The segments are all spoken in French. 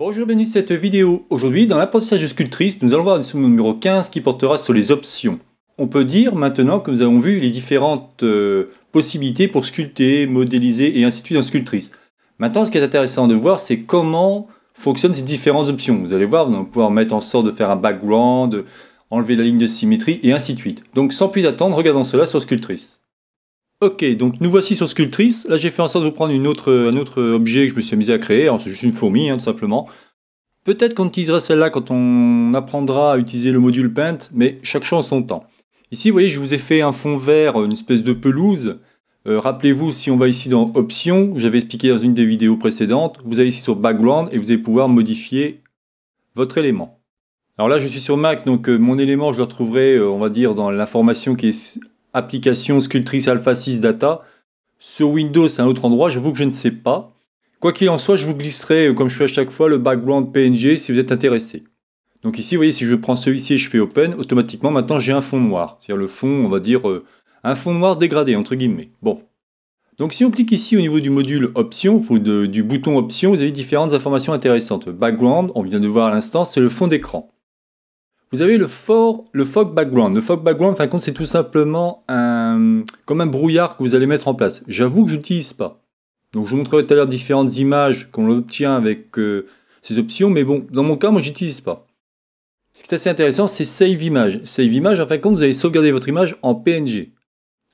Bonjour et bienvenue dans cette vidéo. Aujourd'hui, dans l'apprentissage de sculptrice, nous allons voir le numéro 15 qui portera sur les options. On peut dire maintenant que nous avons vu les différentes euh, possibilités pour sculpter, modéliser et ainsi de suite dans sculptrice. Maintenant, ce qui est intéressant de voir, c'est comment fonctionnent ces différentes options. Vous allez voir, vous allez pouvoir mettre en sorte de faire un background, enlever la ligne de symétrie et ainsi de suite. Donc sans plus attendre, regardons cela sur Sculptrice. Ok, donc nous voici sur Sculptrice. Là, j'ai fait en sorte de vous prendre un autre objet que je me suis amusé à créer. C'est juste une fourmi, hein, tout simplement. Peut-être qu'on utilisera celle-là quand on apprendra à utiliser le module Paint, mais chaque chose en son temps. Ici, vous voyez, je vous ai fait un fond vert, une espèce de pelouse. Euh, rappelez-vous, si on va ici dans Options, j'avais expliqué dans une des vidéos précédentes, vous allez ici sur Background et vous allez pouvoir modifier votre élément. Alors là, je suis sur Mac, donc euh, mon élément, je le retrouverai, euh, on va dire, dans l'information qui est application Sculptrice Alpha 6 Data. Sur Windows, c'est un autre endroit, j'avoue que je ne sais pas. Quoi qu'il en soit, je vous glisserai, euh, comme je fais à chaque fois, le background PNG si vous êtes intéressé. Donc ici, vous voyez, si je prends celui-ci et je fais Open, automatiquement, maintenant, j'ai un fond noir. C'est-à-dire le fond, on va dire, euh, un fond noir dégradé, entre guillemets. Bon. Donc si on clique ici au niveau du module Options, ou du bouton Options, vous avez différentes informations intéressantes. Background, on vient de voir à l'instant, c'est le fond d'écran. Vous avez le, for, le fog background. Le fog background, en compte, c'est tout simplement comme un brouillard que vous allez mettre en place. J'avoue que je n'utilise pas. Donc je vous montrerai tout à l'heure différentes images qu'on obtient avec euh, ces options, mais bon, dans mon cas, moi, je n'utilise pas. Ce qui est assez intéressant, c'est Save Image. Save Image, en fin de compte, vous allez sauvegarder votre image en PNG.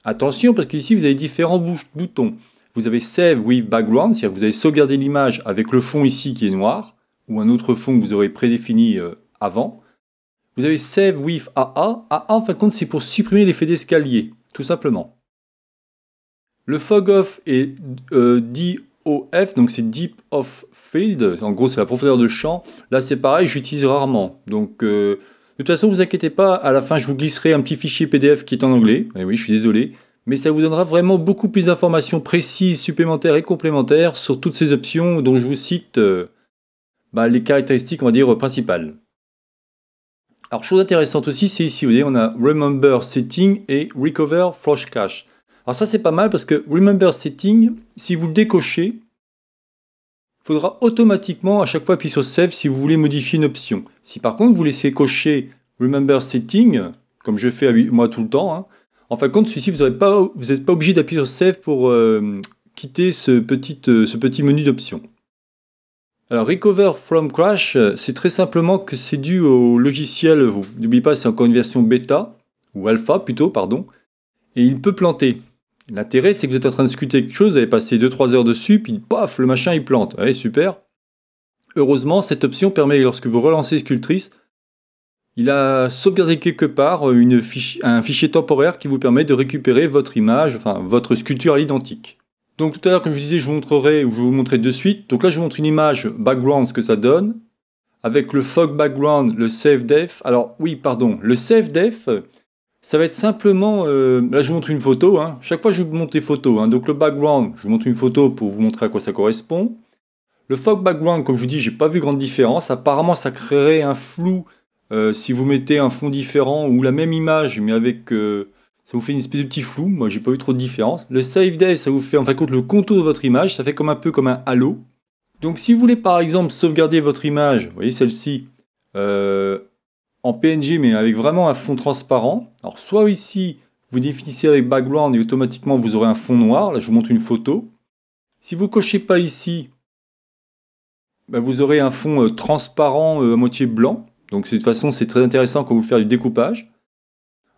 Attention, parce qu'ici, vous avez différents boutons. Vous avez Save with Background, c'est-à-dire que vous allez sauvegarder l'image avec le fond ici qui est noir, ou un autre fond que vous aurez prédéfini euh, avant. Vous avez save with AA. AA, en fin de compte, c'est pour supprimer l'effet d'escalier, tout simplement. Le fog off est euh, DOF, donc c'est deep off field. En gros, c'est la profondeur de champ. Là, c'est pareil, j'utilise rarement. Donc, euh, de toute façon, vous inquiétez pas, à la fin, je vous glisserai un petit fichier PDF qui est en anglais. Eh oui, je suis désolé. Mais ça vous donnera vraiment beaucoup plus d'informations précises, supplémentaires et complémentaires sur toutes ces options dont je vous cite euh, bah, les caractéristiques, on va dire, principales. Alors, chose intéressante aussi, c'est ici, vous voyez, on a Remember Setting et Recover Flush Cache. Alors ça, c'est pas mal parce que Remember Setting, si vous le décochez, il faudra automatiquement à chaque fois appuyer sur Save si vous voulez modifier une option. Si par contre, vous laissez cocher Remember Setting, comme je fais moi tout le temps, hein, en fin de compte, celui-ci, vous n'êtes pas, obligé d'appuyer sur Save pour euh, quitter ce petit, euh, ce petit menu d'options. Alors, Recover from Crash, euh, c'est très simplement que c'est dû au logiciel, n'oubliez pas, c'est encore une version bêta, ou alpha plutôt, pardon, et il peut planter. L'intérêt, c'est que vous êtes en train de sculpter quelque chose, vous avez passé 2-3 heures dessus, puis paf, le machin, il plante. Allez, super. Heureusement, cette option permet, lorsque vous relancez Sculptrice, il a sauvegardé quelque part euh, un fichier temporaire qui vous permet de récupérer votre image, enfin votre sculpture à l'identique. Donc tout à l'heure, comme je disais, je vous montrerai, ou je vais vous montrer de suite. Donc là, je vous montre une image background, ce que ça donne, avec le fog background, le save def. Alors oui, pardon, le save def, ça va être simplement, euh, là je vous montre une photo, hein. chaque fois je vous montre des photos. Hein. Donc le background, je vous montre une photo pour vous montrer à quoi ça correspond. Le fog background, comme je vous dis, j'ai pas vu grande différence. Apparemment, ça créerait un flou euh, si vous mettez un fond différent ou la même image, mais avec... Euh, ça vous fait une espèce de petit flou. Moi, j'ai pas vu trop de différence. Le save dev, ça vous fait en fin de compte le contour de votre image. Ça fait comme un peu comme un halo. Donc, si vous voulez par exemple sauvegarder votre image, vous voyez celle-ci, euh, en PNG, mais avec vraiment un fond transparent, alors soit ici, vous définissez avec background et automatiquement vous aurez un fond noir. Là, je vous montre une photo. Si vous cochez pas ici, ben, vous aurez un fond euh, transparent euh, à moitié blanc. Donc, de toute façon, c'est très intéressant quand vous faites du découpage.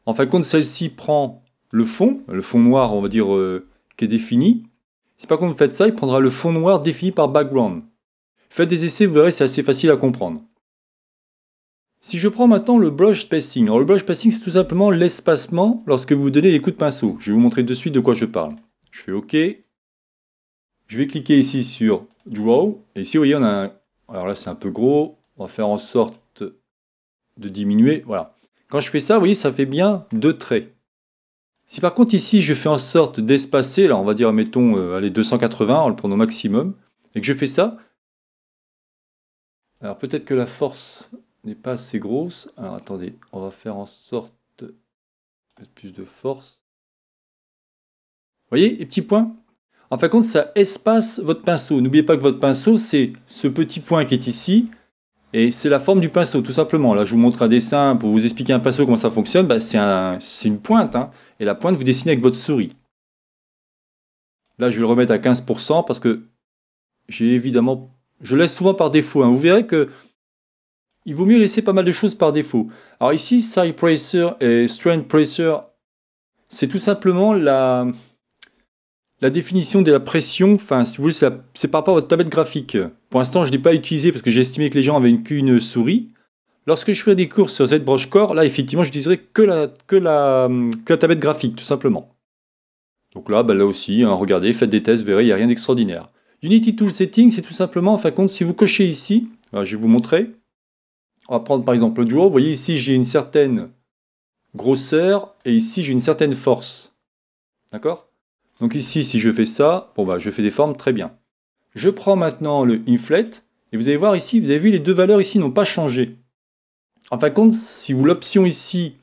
En fin de compte, celle-ci prend le fond, le fond noir, on va dire, euh, qui est défini. Si par contre vous faites ça, il prendra le fond noir défini par background. Faites des essais, vous verrez, c'est assez facile à comprendre. Si je prends maintenant le brush spacing, alors le brush spacing c'est tout simplement l'espacement lorsque vous donnez les coups de pinceau. Je vais vous montrer de suite de quoi je parle. Je fais OK. Je vais cliquer ici sur Draw. Et ici, vous voyez, on a un... Alors là, c'est un peu gros. On va faire en sorte de diminuer. Voilà. Quand je fais ça, vous voyez, ça fait bien deux traits. Si par contre ici je fais en sorte d'espacer, alors on va dire mettons euh, allez, 280 on le au maximum, et que je fais ça, alors peut-être que la force n'est pas assez grosse. Alors attendez, on va faire en sorte mettre plus de force. Vous voyez les petits points En fin de compte, ça espace votre pinceau. N'oubliez pas que votre pinceau, c'est ce petit point qui est ici, et c'est la forme du pinceau, tout simplement. Là, je vous montre un dessin pour vous expliquer un pinceau, comment ça fonctionne. Bah, c'est un, une pointe. Hein. Et la pointe, vous dessinez avec votre souris. Là, je vais le remettre à 15% parce que j'ai évidemment... Je laisse souvent par défaut. Hein. Vous verrez que il vaut mieux laisser pas mal de choses par défaut. Alors ici, Side Pressure et Strength Pressure, c'est tout simplement la la définition de la pression, enfin, si vous voulez, c'est par rapport à votre tablette graphique. Pour l'instant, je ne l'ai pas utilisé parce que j'ai que les gens avaient qu'une souris. Lorsque je fais des courses sur ZBrush Core, là, effectivement, je que la, que, la, tablette graphique, tout simplement. Donc là, bah, là aussi, hein, regardez, faites des tests, vous verrez, il n'y a rien d'extraordinaire. Unity Tool Setting, c'est tout simplement, en fin de compte, si vous cochez ici, je vais vous montrer. On va prendre par exemple le duo. Vous voyez ici, j'ai une certaine grosseur et ici, j'ai une certaine force. D'accord donc ici, si je fais ça, bon bah, je fais des formes très bien. Je prends maintenant le inflate, et vous allez voir ici, vous avez vu, les deux valeurs ici n'ont pas changé. En fin de compte, si l'option ici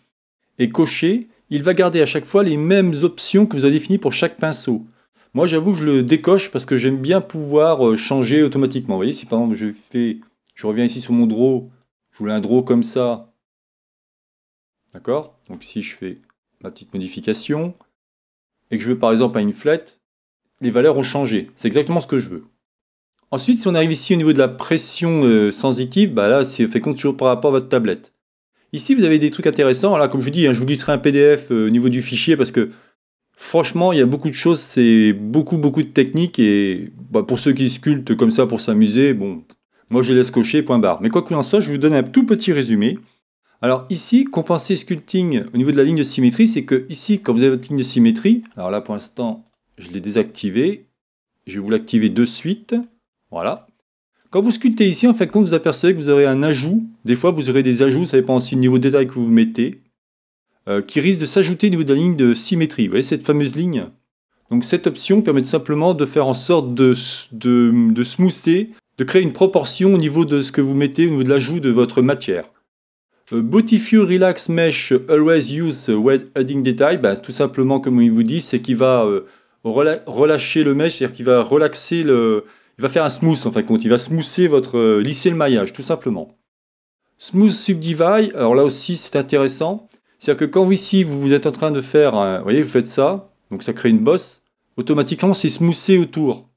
est cochée, il va garder à chaque fois les mêmes options que vous avez définies pour chaque pinceau. Moi, j'avoue, je le décoche parce que j'aime bien pouvoir euh, changer automatiquement. Vous voyez, si par exemple, je fais, je reviens ici sur mon draw, je voulais un draw comme ça. D'accord Donc si je fais ma petite modification, et que je veux par exemple à une inflate, les valeurs ont changé. C'est exactement ce que je veux. Ensuite, si on arrive ici au niveau de la pression euh, sensitive, bah là, c'est fait compte toujours par rapport à votre tablette. Ici, vous avez des trucs intéressants. Là, comme je vous dis, hein, je vous glisserai un PDF euh, au niveau du fichier parce que franchement, il y a beaucoup de choses, c'est beaucoup, beaucoup de techniques. Et bah, pour ceux qui sculptent comme ça pour s'amuser, bon, moi, je les laisse cocher, point barre. Mais quoi qu'il en soit, je vous donne un tout petit résumé. Alors ici, compenser sculpting au niveau de la ligne de symétrie, c'est que ici, quand vous avez votre ligne de symétrie, alors là pour l'instant, je l'ai désactivée, je vais vous l'activer de suite, voilà. Quand vous sculptez ici, en fait, quand vous apercevez que vous aurez un ajout, des fois vous aurez des ajouts, ça dépend aussi du niveau de détail que vous mettez, euh, qui risque de s'ajouter au niveau de la ligne de symétrie. Vous voyez cette fameuse ligne Donc cette option permet tout simplement de faire en sorte de, de, de de créer une proportion au niveau de ce que vous mettez, au niveau de l'ajout de votre matière. Euh, Botify Relax Mesh euh, Always Use euh, Wet Adding Detail, bah, tout simplement comme il vous dit, c'est qu'il va relâcher le mesh, c'est-à-dire qu'il va relaxer le, il va faire un smooth en fin de compte, il va smoother votre, lisser le maillage tout simplement. Smooth Subdivide, alors là aussi c'est intéressant, c'est-à-dire que quand ici vous êtes en train de faire, un, vous voyez, vous faites ça, donc ça crée une bosse, automatiquement c'est smoothé autour.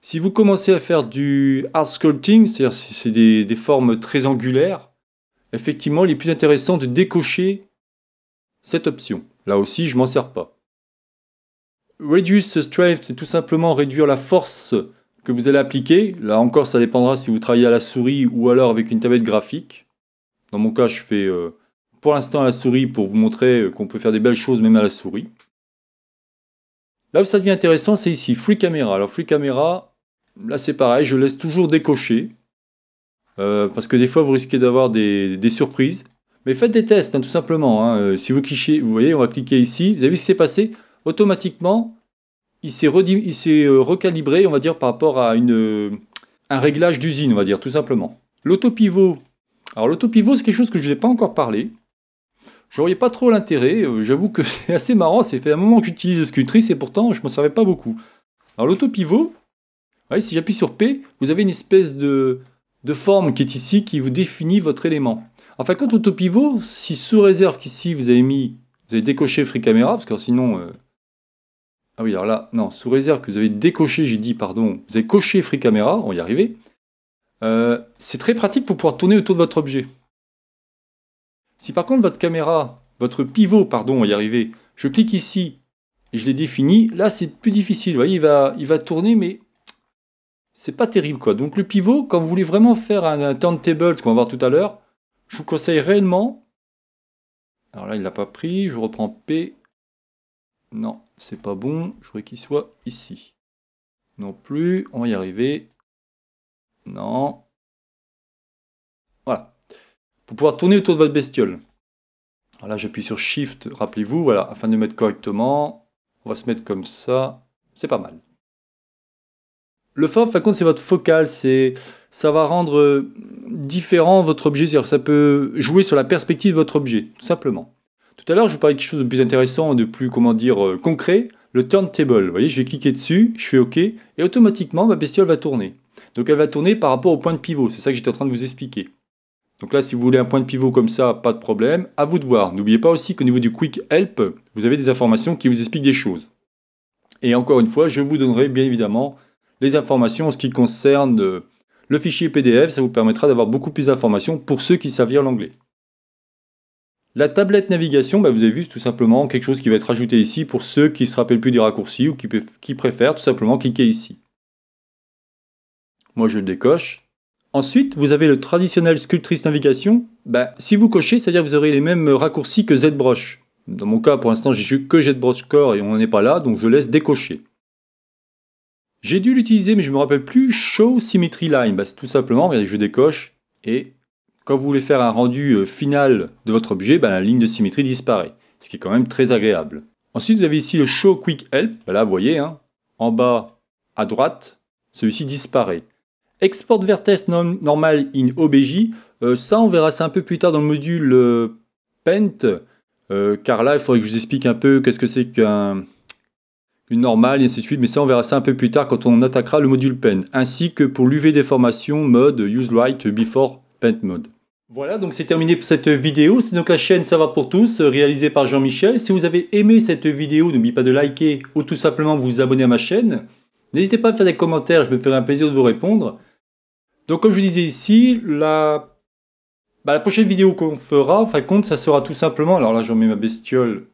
Si vous commencez à faire du hard sculpting, c'est-à-dire c'est des formes très angulaires, effectivement, il est plus intéressant de décocher cette option. Là aussi, je m'en sers pas. Reduce strength, c'est tout simplement réduire la force que vous allez appliquer. Là encore, ça dépendra si vous travaillez à la souris ou alors avec une tablette graphique. Dans mon cas, je fais euh, pour l'instant à la souris pour vous montrer euh, qu'on peut faire des belles choses même à la souris. Là où ça devient intéressant, c'est ici, Free Camera. Alors Free Camera, là c'est pareil, je laisse toujours décocher. Euh, parce que des fois vous risquez d'avoir des, surprises. Mais faites des tests, hein, tout simplement. Hein. Euh, si vous clichez, vous voyez, on va cliquer ici. Vous avez vu ce qui s'est passé Automatiquement, il s'est euh, recalibré, on va dire, par rapport à un réglage d'usine, on va dire, tout simplement. L'autopivot. Alors l'autopivot, c'est quelque chose que je ne vous ai pas encore parlé. Je voyais pas trop l'intérêt. J'avoue que c'est assez marrant. C'est fait un moment que j'utilise le Sculptrice et pourtant, je ne m'en savais pas beaucoup. Alors l'autopivot, si j'appuie sur P, vous avez une espèce de, de forme qui est ici, qui vous définit votre élément. Enfin, quand au pivot, si sous réserve qu'ici vous avez mis, vous avez décoché Free Camera, parce que sinon. Euh, ah oui, alors là, non, sous réserve que vous avez décoché, j'ai dit, pardon, vous avez coché Free Camera, on y arriver, euh, c'est très pratique pour pouvoir tourner autour de votre objet. Si par contre votre caméra, votre pivot, pardon, on y je clique ici et je l'ai défini, là c'est plus difficile. Vous voyez, il va, il va tourner, mais c'est pas terrible quoi. Donc le pivot, quand vous voulez vraiment faire un, turntable, ce qu'on va voir tout à l'heure, je vous conseille réellement. Alors là, il l'a pas pris. Je reprends P. Non, c'est pas bon. Je voudrais qu'il soit ici. Non plus. On va y arriver. Non. Voilà. Pour pouvoir tourner autour de votre bestiole. Alors là, j'appuie sur Shift, rappelez-vous, voilà, afin de mettre correctement. On va se mettre comme ça. C'est pas mal. Le FOB, par contre c'est votre focal, c'est ça va rendre euh, différent votre objet, c'est-à-dire ça peut jouer sur la perspective de votre objet, tout simplement. Tout à l'heure, je vous parlais de quelque chose de plus intéressant, de plus, comment dire, euh, concret, le turntable. Vous voyez, je vais cliquer dessus, je fais OK, et automatiquement, ma bestiole va tourner. Donc elle va tourner par rapport au point de pivot, c'est ça que j'étais en train de vous expliquer. Donc là, si vous voulez un point de pivot comme ça, pas de problème, à vous de voir. N'oubliez pas aussi qu'au niveau du Quick Help, vous avez des informations qui vous expliquent des choses. Et encore une fois, je vous donnerai bien évidemment les informations en ce qui concerne euh, le fichier PDF, ça vous permettra d'avoir beaucoup plus d'informations pour ceux qui savent l'anglais. La tablette navigation, bah, vous avez vu, c'est tout simplement quelque chose qui va être ajouté ici pour ceux qui se rappellent plus des raccourcis ou qui, préfèrent tout simplement cliquer ici. Moi, je le décoche. Ensuite, vous avez le traditionnel Sculptrice Navigation. Bah, si vous cochez, c'est-à-dire que vous aurez les mêmes raccourcis que ZBrush. Dans mon cas, pour l'instant, j'ai que ZBrush Core et on n'en est pas là, donc je laisse décocher. J'ai dû l'utiliser, mais je ne me rappelle plus, Show Symmetry Line. Bah, c'est tout simplement, regardez, je décoche, et quand vous voulez faire un rendu euh, final de votre objet, bah, la ligne de symétrie disparaît, ce qui est quand même très agréable. Ensuite, vous avez ici le Show Quick Help, bah, là, vous voyez, hein, en bas à droite, celui-ci disparaît. Export vertex normal in OBJ, euh, ça on verra ça un peu plus tard dans le module euh, Paint, car là il faudrait que je vous explique un peu qu'est-ce que c'est qu'un une normale, et ainsi de suite. Mais ça, on verra ça un peu plus tard quand on attaquera le module pen ainsi que pour l'UV déformation mode Use Light Before Paint Mode. Voilà, donc c'est terminé pour cette vidéo. C'est donc la chaîne Ça va pour tous, réalisée par Jean-Michel. Si vous avez aimé cette vidéo, n'oubliez pas de liker ou tout simplement vous abonner à ma chaîne. N'hésitez pas à faire des commentaires, je me ferai un plaisir de vous répondre. Donc comme je disais ici, la, bah, la prochaine vidéo qu'on fera, en fin de compte, ça sera tout simplement... Alors là, j'en mets ma bestiole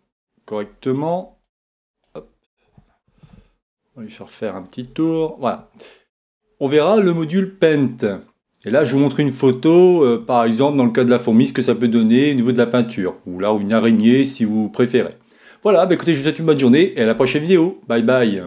correctement. On va lui faire faire un petit tour. Voilà. On verra le module Paint. Et là, je vous montre une photo, euh, par exemple, dans le cas de la fourmi, ce que ça peut donner au niveau de la peinture. Ou là, ou une araignée, si vous préférez. Voilà, bah, écoutez, je vous souhaite une bonne journée et à la prochaine vidéo. Bye bye